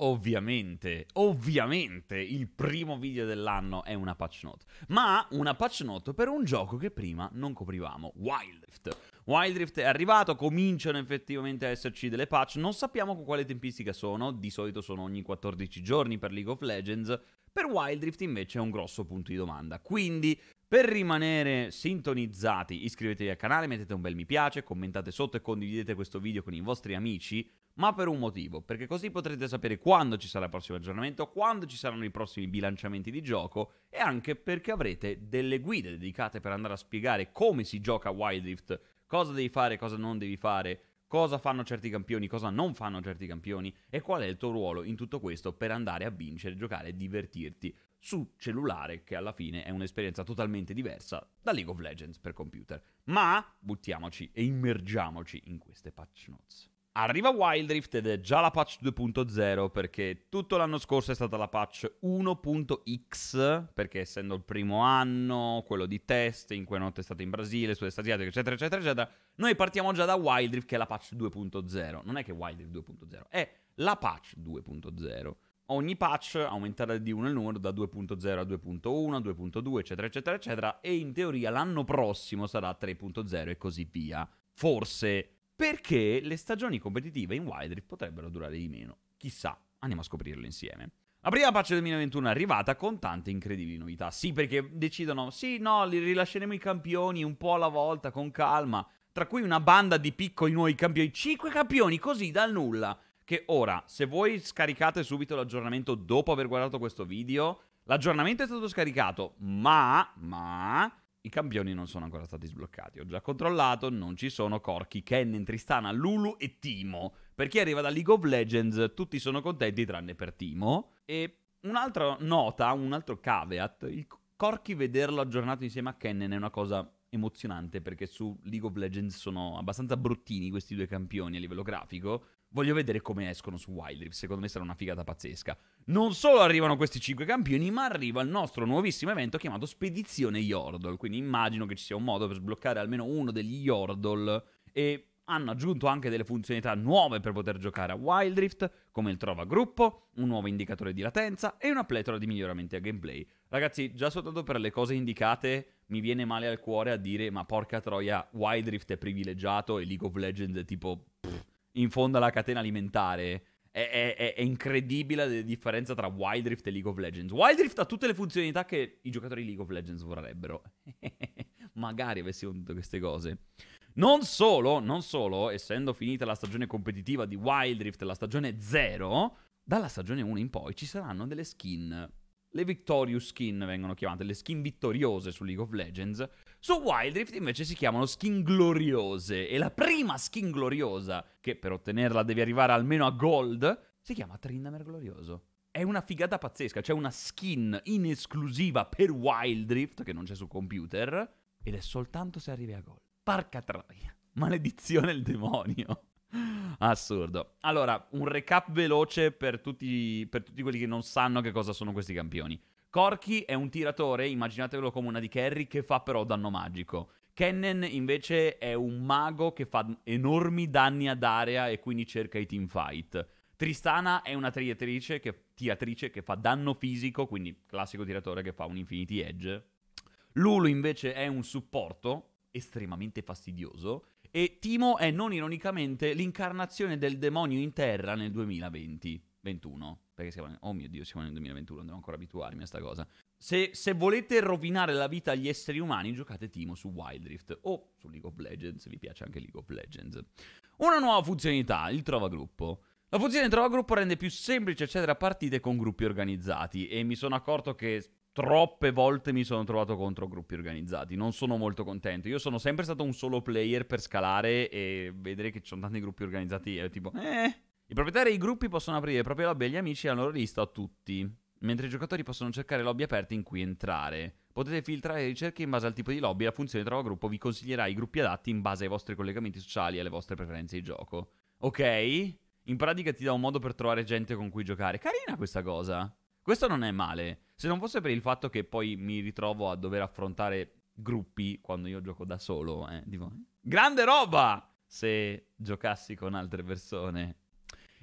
Ovviamente, ovviamente il primo video dell'anno è una patch note, ma una patch note per un gioco che prima non coprivamo, Wild Rift. Wild Rift è arrivato, cominciano effettivamente a esserci delle patch, non sappiamo con quale tempistica sono, di solito sono ogni 14 giorni per League of Legends, per Wild Rift invece è un grosso punto di domanda. Quindi, per rimanere sintonizzati, iscrivetevi al canale, mettete un bel mi piace, commentate sotto e condividete questo video con i vostri amici ma per un motivo, perché così potrete sapere quando ci sarà il prossimo aggiornamento, quando ci saranno i prossimi bilanciamenti di gioco e anche perché avrete delle guide dedicate per andare a spiegare come si gioca Wild Rift, cosa devi fare, cosa non devi fare, cosa fanno certi campioni, cosa non fanno certi campioni e qual è il tuo ruolo in tutto questo per andare a vincere, giocare e divertirti su cellulare, che alla fine è un'esperienza totalmente diversa da League of Legends per computer. Ma buttiamoci e immergiamoci in queste patch notes. Arriva Wild Rift ed è già la patch 2.0 perché tutto l'anno scorso è stata la patch 1.x perché essendo il primo anno, quello di test in cui notte è stato in Brasile, sud-est asiatico, eccetera, eccetera, eccetera, noi partiamo già da Wild Rift che è la patch 2.0. Non è che Wild Rift 2.0, è la patch 2.0. Ogni patch aumenterà di 1 il numero da 2.0 a 2.1, a 2.2, eccetera, eccetera, eccetera, e in teoria l'anno prossimo sarà 3.0 e così via. Forse perché le stagioni competitive in Wild Rift potrebbero durare di meno. Chissà, andiamo a scoprirlo insieme. La prima patch 2021 è arrivata con tante incredibili novità. Sì, perché decidono, sì, no, li rilasceremo i campioni un po' alla volta, con calma. Tra cui una banda di piccoli nuovi campioni. 5 campioni, così, dal nulla. Che ora, se voi scaricate subito l'aggiornamento dopo aver guardato questo video, l'aggiornamento è stato scaricato, ma, ma, i campioni non sono ancora stati sbloccati. Ho già controllato, non ci sono Corki, Kennen, Tristana, Lulu e Timo. Per chi arriva da League of Legends, tutti sono contenti tranne per Timo. E un'altra nota, un altro caveat, il Corki vederlo aggiornato insieme a Kennen è una cosa emozionante perché su League of Legends sono abbastanza bruttini questi due campioni a livello grafico. Voglio vedere come escono su Wild Rift, secondo me sarà una figata pazzesca. Non solo arrivano questi 5 campioni, ma arriva il nostro nuovissimo evento chiamato Spedizione Yordle. Quindi immagino che ci sia un modo per sbloccare almeno uno degli Yordle. E hanno aggiunto anche delle funzionalità nuove per poter giocare a Wild Rift, come il trova gruppo, un nuovo indicatore di latenza e una pletora di miglioramenti a gameplay. Ragazzi, già soltanto per le cose indicate mi viene male al cuore a dire ma porca troia, Wild Rift è privilegiato e League of Legends è tipo pff, in fondo alla catena alimentare. È, è, è, incredibile la differenza tra Wild Rift e League of Legends. Wild Rift ha tutte le funzionalità che i giocatori di League of Legends vorrebbero. Magari avessimo detto queste cose. Non solo, non solo, essendo finita la stagione competitiva di Wild Rift, la stagione 0, dalla stagione 1 in poi ci saranno delle skin. Le Victorious skin vengono chiamate, le skin vittoriose su League of Legends, su Wild Rift invece si chiamano skin gloriose e la prima skin gloriosa, che per ottenerla devi arrivare almeno a gold, si chiama Trindamer Glorioso. È una figata pazzesca, c'è una skin in esclusiva per Wild Rift che non c'è su computer ed è soltanto se arrivi a gold. Parca troia, maledizione il demonio. Assurdo. Allora, un recap veloce per tutti, per tutti quelli che non sanno che cosa sono questi campioni. Corky è un tiratore, immaginatevelo come una di Kerry, che fa però danno magico. Kennen invece è un mago che fa enormi danni ad area e quindi cerca i teamfight. Tristana è una tiratrice che, tiratrice che fa danno fisico, quindi classico tiratore che fa un Infinity Edge. Lulu invece è un supporto estremamente fastidioso e Timo è non ironicamente l'incarnazione del demonio in terra nel 2020-21. Perché siamo, oh mio Dio, siamo nel 2021, devo ancora abituarmi a sta cosa. Se, se, volete rovinare la vita agli esseri umani, giocate Timo su Wild Rift o su League of Legends, se vi piace anche League of Legends. Una nuova funzionalità, il trovagruppo. La funzione trovagruppo rende più semplice accedere a partite con gruppi organizzati e mi sono accorto che troppe volte mi sono trovato contro gruppi organizzati, non sono molto contento. Io sono sempre stato un solo player per scalare e vedere che ci sono tanti gruppi organizzati è tipo eh i proprietari dei gruppi possono aprire le proprie lobby agli amici e alla loro lista a tutti, mentre i giocatori possono cercare lobby aperte in cui entrare. Potete filtrare le ricerche in base al tipo di lobby e la funzione trova gruppo vi consiglierà i gruppi adatti in base ai vostri collegamenti sociali e alle vostre preferenze di gioco. Ok? In pratica ti dà un modo per trovare gente con cui giocare. Carina questa cosa. Questo non è male. Se non fosse per il fatto che poi mi ritrovo a dover affrontare gruppi quando io gioco da solo, eh, di voi. Grande roba! Se giocassi con altre persone.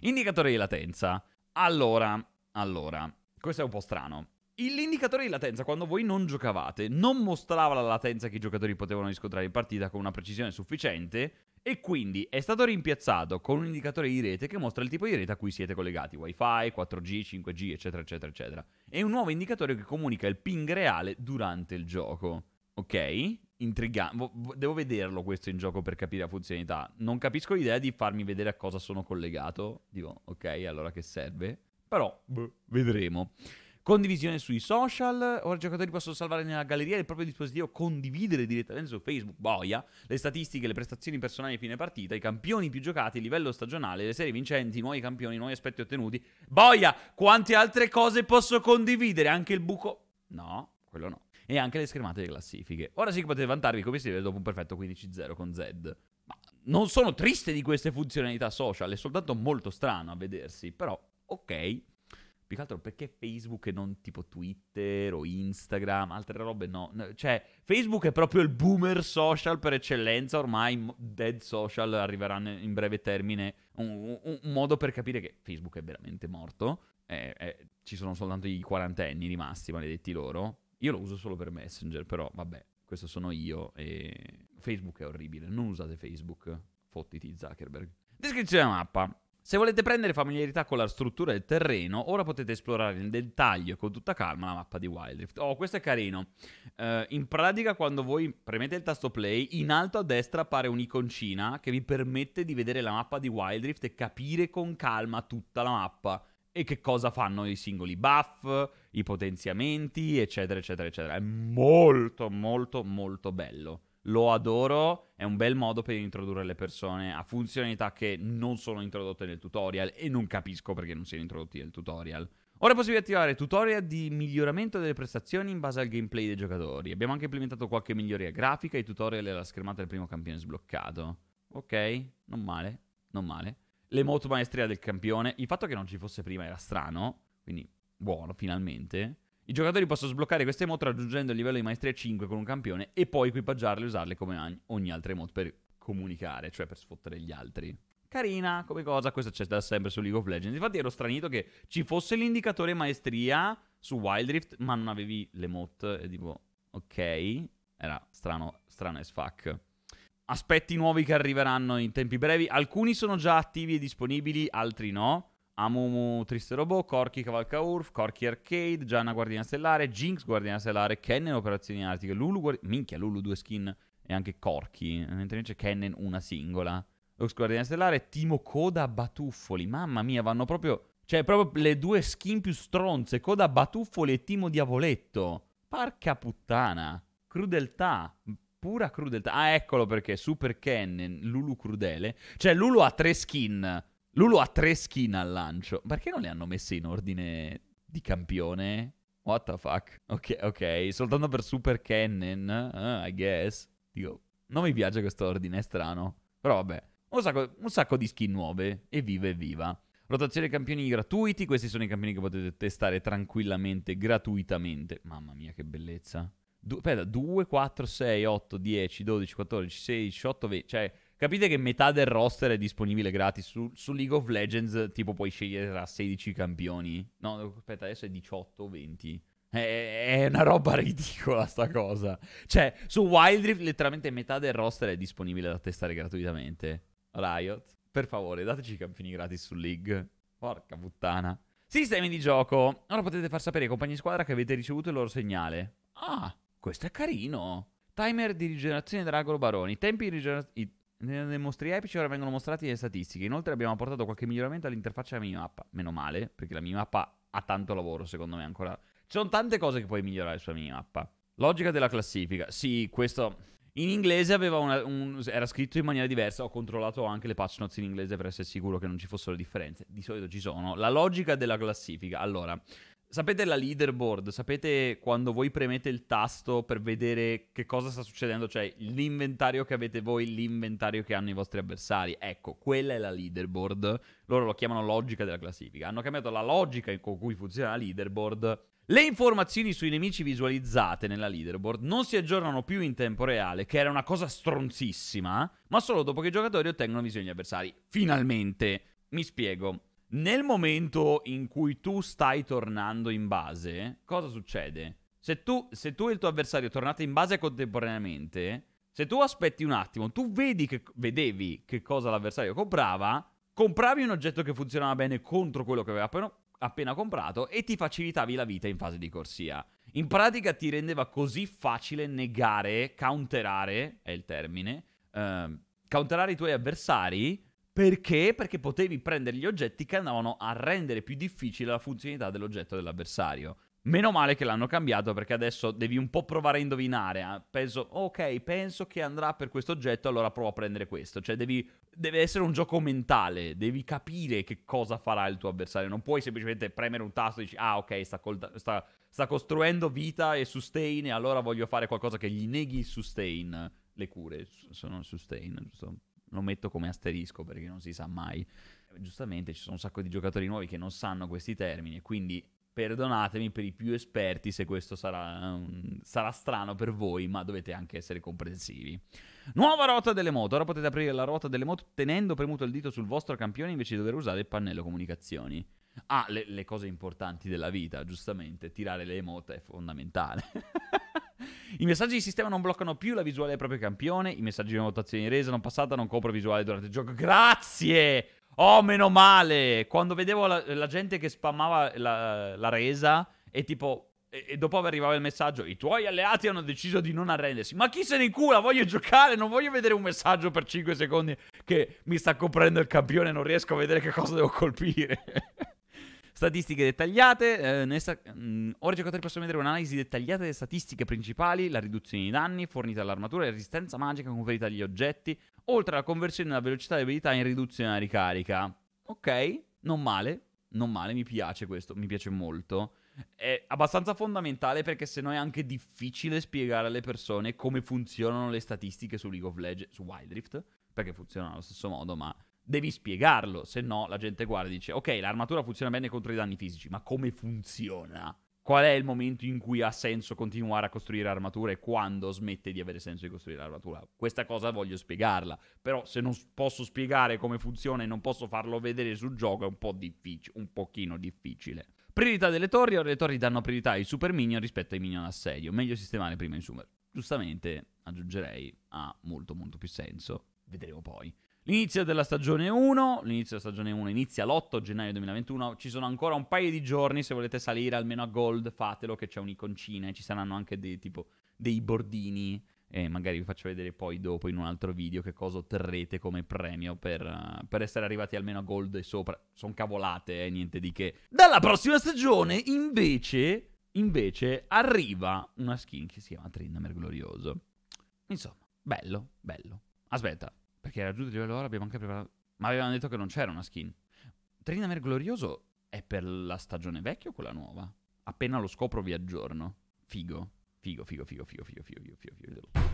Indicatore di latenza. Allora, allora, questo è un po' strano. L'indicatore di latenza, quando voi non giocavate, non mostrava la latenza che i giocatori potevano riscontrare in partita con una precisione sufficiente e quindi è stato rimpiazzato con un indicatore di rete che mostra il tipo di rete a cui siete collegati, wifi, 4G, 5G, eccetera, eccetera, eccetera. E un nuovo indicatore che comunica il ping reale durante il gioco. Ok? intrigante. Devo vederlo questo in gioco per capire la funzionalità. Non capisco l'idea di farmi vedere a cosa sono collegato. Dico, ok, allora che serve? Però, beh, vedremo. Condivisione sui social, ora i giocatori possono salvare nella galleria il proprio dispositivo, condividere direttamente su Facebook, boia, le statistiche, le prestazioni personali a fine partita, i campioni più giocati, il livello stagionale, le serie vincenti, i nuovi campioni, nuovi aspetti ottenuti, boia, quante altre cose posso condividere, anche il buco... No, quello no e anche le schermate delle classifiche. Ora sì che potete vantarvi come si vede dopo un perfetto 15-0 con Zed. Ma non sono triste di queste funzionalità social, è soltanto molto strano a vedersi, però ok. Più che altro perché Facebook e non tipo Twitter o Instagram, altre robe no. Cioè, Facebook è proprio il boomer social per eccellenza, ormai dead social arriverà in breve termine un, un, un modo per capire che Facebook è veramente morto. Eh, eh, ci sono soltanto i quarantenni rimasti, maledetti loro. Io lo uso solo per Messenger, però vabbè, questo sono io e Facebook è orribile, non usate Facebook, fottiti Zuckerberg. Descrizione della mappa. Se volete prendere familiarità con la struttura del terreno, ora potete esplorare nel dettaglio e con tutta calma la mappa di Wild Rift. Oh, questo è carino. Uh, in pratica, quando voi premete il tasto play, in alto a destra appare un'iconcina che vi permette di vedere la mappa di Wild Rift e capire con calma tutta la mappa e che cosa fanno i singoli buff, i potenziamenti, eccetera, eccetera, eccetera. È molto, molto, molto bello. Lo adoro, è un bel modo per introdurre le persone a funzionalità che non sono introdotte nel tutorial e non capisco perché non siano introdotti nel tutorial. Ora è possibile attivare tutorial di miglioramento delle prestazioni in base al gameplay dei giocatori. Abbiamo anche implementato qualche miglioria grafica e tutorial della schermata del primo campione sbloccato. Ok, non male, non male le moto maestria del campione. Il fatto che non ci fosse prima era strano, quindi buono, finalmente. I giocatori possono sbloccare queste moto raggiungendo il livello di maestria 5 con un campione e poi equipaggiarle e usarle come ogni altra emote per comunicare, cioè per sfottere gli altri. Carina come cosa, questo c'è da sempre su League of Legends. Infatti ero stranito che ci fosse l'indicatore maestria su Wild Rift, ma non avevi le moto e tipo, ok, era strano, strano as fuck aspetti nuovi che arriveranno in tempi brevi. Alcuni sono già attivi e disponibili, altri no. Amumu Triste Robot, Corki, Cavalca Urf, Corki Arcade, Gianna Guardiana Stellare, Jinx Guardiana Stellare, Kennen Operazioni Artiche, Lulu Guardiana... Minchia, Lulu due skin e anche Corki. mentre invece Kennen una singola. Lux Guardiana Stellare, Timo Coda Batuffoli, mamma mia, vanno proprio... Cioè, proprio le due skin più stronze, Coda Batuffoli e Timo Diavoletto. Parca puttana. Crudeltà pura crudeltà. Ah, eccolo perché Super Ken, Lulu crudele. Cioè, Lulu ha tre skin. Lulu ha tre skin al lancio. Perché non le hanno messe in ordine di campione? What the fuck? Ok, ok, soltanto per Super Cannon, uh, eh, I guess. Dico, non mi piace questo ordine, è strano. Però vabbè, un sacco, un sacco di skin nuove, evviva evviva. Rotazione campioni gratuiti, questi sono i campioni che potete testare tranquillamente, gratuitamente. Mamma mia, che bellezza. Du- aspetta, 2, 4, 6, 8, 10, 12, 14, 16, 18, 20. Cioè, capite che metà del roster è disponibile gratis. Su, su League of Legends, tipo, puoi scegliere tra 16 campioni. No, aspetta, adesso è 18, 20. È, è una roba ridicola sta cosa. Cioè, su Wild Rift letteralmente metà del roster è disponibile da testare gratuitamente. Riot, per favore, dateci i campioni gratis su League. Porca puttana. Sistemi di gioco. Ora potete far sapere ai compagni di squadra che avete ricevuto il loro segnale. Ah, questo è carino. Timer di rigenerazione Dragolo Baroni. I tempi di rigenerazione... Nei mostri epici ora vengono mostrati le statistiche. Inoltre abbiamo apportato qualche miglioramento all'interfaccia della minimappa. Meno male, perché la minimappa ha tanto lavoro, secondo me, ancora. Ci sono tante cose che puoi migliorare sulla minimappa. Logica della classifica. Sì, questo... In inglese una, un, era scritto in maniera diversa, ho controllato anche le patch notes in inglese per essere sicuro che non ci fossero differenze. Di solito ci sono. La logica della classifica. Allora, Sapete la leaderboard? Sapete quando voi premete il tasto per vedere che cosa sta succedendo? Cioè l'inventario che avete voi, l'inventario che hanno i vostri avversari. Ecco, quella è la leaderboard. Loro lo chiamano logica della classifica. Hanno cambiato la logica con cui funziona la leaderboard. Le informazioni sui nemici visualizzate nella leaderboard non si aggiornano più in tempo reale, che era una cosa stronzissima, ma solo dopo che i giocatori ottengono visioni degli avversari. Finalmente! Mi spiego. Nel momento in cui tu stai tornando in base, cosa succede? Se tu, se tu e il tuo avversario tornate in base contemporaneamente, se tu aspetti un attimo, tu vedi che, vedevi che cosa l'avversario comprava, compravi un oggetto che funzionava bene contro quello che aveva appena, appena comprato e ti facilitavi la vita in fase di corsia. In pratica ti rendeva così facile negare, counterare, è il termine, eh, counterare i tuoi avversari perché? Perché potevi prendere gli oggetti che andavano a rendere più difficile la funzionalità dell'oggetto dell'avversario. Meno male che l'hanno cambiato perché adesso devi un po' provare a indovinare. Ah, penso, ok, penso che andrà per questo oggetto, allora provo a prendere questo. Cioè devi, deve essere un gioco mentale, devi capire che cosa farà il tuo avversario. Non puoi semplicemente premere un tasto e dici, ah ok, sta, col, sta, sta costruendo vita e sustain e allora voglio fare qualcosa che gli neghi il sustain. Le cure sono sustain, giusto? lo metto come asterisco perché non si sa mai. Giustamente ci sono un sacco di giocatori nuovi che non sanno questi termini, quindi perdonatemi per i più esperti se questo sarà, um, sarà, strano per voi, ma dovete anche essere comprensivi. Nuova ruota delle moto. Ora potete aprire la ruota delle moto tenendo premuto il dito sul vostro campione invece di dover usare il pannello comunicazioni. Ah, le, le cose importanti della vita, giustamente. Tirare le moto è fondamentale. I messaggi di sistema non bloccano più la visuale del proprio campione. I messaggi di votazione resa non passata non copro visuale durante il gioco. Grazie! Oh, meno male! Quando vedevo la, la gente che spammava la, la resa e tipo... e dopo arrivava il messaggio, i tuoi alleati hanno deciso di non arrendersi. Ma chi se ne incula? Voglio giocare, non voglio vedere un messaggio per 5 secondi che mi sta coprendo il campione e non riesco a vedere che cosa devo colpire. Statistiche dettagliate. Eh, sa- mh, mm, ora giocatori possono vedere un'analisi dettagliata delle statistiche principali, la riduzione di danni fornita all'armatura, la resistenza magica conferita agli oggetti, oltre alla conversione della velocità di abilità in riduzione della ricarica. Ok, non male, non male, mi piace questo, mi piace molto. È abbastanza fondamentale perché sennò è anche difficile spiegare alle persone come funzionano le statistiche su League of Legends, su Wild Rift, perché funzionano allo stesso modo, ma devi spiegarlo, se no la gente guarda e dice ok, l'armatura funziona bene contro i danni fisici, ma come funziona? Qual è il momento in cui ha senso continuare a costruire armatura e quando smette di avere senso di costruire armatura? Questa cosa voglio spiegarla, però se non posso spiegare come funziona e non posso farlo vedere sul gioco è un po' difficile, un pochino difficile. Priorità delle torri, ora le torri danno priorità ai super minion rispetto ai minion assedio, meglio sistemare prima i super. Giustamente aggiungerei ha molto molto più senso, vedremo poi. L'inizio della stagione 1, l'inizio della stagione 1 inizia l'8 gennaio 2021, ci sono ancora un paio di giorni, se volete salire almeno a Gold fatelo che c'è un'iconcina e ci saranno anche dei, tipo, dei bordini e magari vi faccio vedere poi dopo in un altro video che cosa otterrete come premio per, uh, per essere arrivati almeno a Gold e sopra. Sono cavolate, eh, niente di che. Dalla prossima stagione invece, invece arriva una skin che si chiama Trindamer Glorioso. Insomma, bello, bello. Aspetta, perché era giunto di livello oro, abbiamo anche preparato... Ma avevano detto che non c'era una skin. Trinamer Glorioso è per la stagione vecchia o quella nuova? Appena lo scopro vi aggiorno. Figo. Figo, figo, figo, figo, figo, figo, figo, figo. figo.